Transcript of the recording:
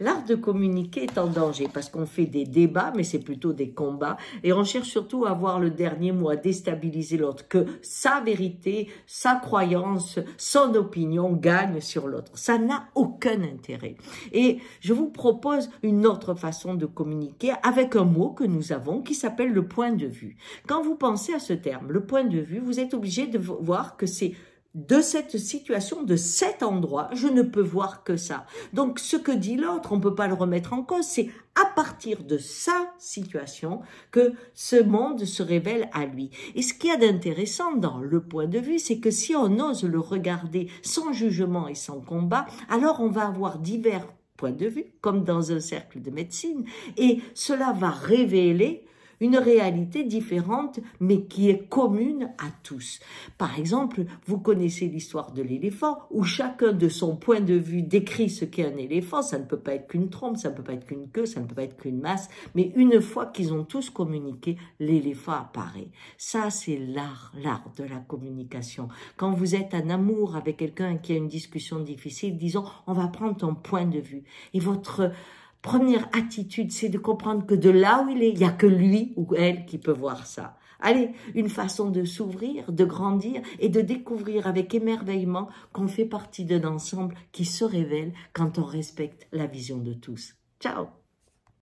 L'art de communiquer est en danger parce qu'on fait des débats, mais c'est plutôt des combats, et on cherche surtout à voir le dernier mot, à déstabiliser l'autre, que sa vérité, sa croyance, son opinion gagne sur l'autre. Ça n'a aucun intérêt. Et je vous propose une autre façon de communiquer avec un mot que nous avons qui s'appelle le point de vue. Quand vous pensez à ce terme, le point de vue, vous êtes obligé de voir que c'est de cette situation, de cet endroit, je ne peux voir que ça. Donc ce que dit l'autre, on ne peut pas le remettre en cause, c'est à partir de sa situation que ce monde se révèle à lui. Et ce qu'il y a d'intéressant dans le point de vue, c'est que si on ose le regarder sans jugement et sans combat, alors on va avoir divers points de vue, comme dans un cercle de médecine, et cela va révéler une réalité différente, mais qui est commune à tous. Par exemple, vous connaissez l'histoire de l'éléphant, où chacun de son point de vue décrit ce qu'est un éléphant. Ça ne peut pas être qu'une trompe, ça ne peut pas être qu'une queue, ça ne peut pas être qu'une masse. Mais une fois qu'ils ont tous communiqué, l'éléphant apparaît. Ça, c'est l'art, l'art de la communication. Quand vous êtes en amour avec quelqu'un qui a une discussion difficile, disons, on va prendre ton point de vue. Et votre première attitude, c'est de comprendre que de là où il est, il n'y a que lui ou elle qui peut voir ça. Allez, une façon de s'ouvrir, de grandir et de découvrir avec émerveillement qu'on fait partie d'un ensemble qui se révèle quand on respecte la vision de tous. Ciao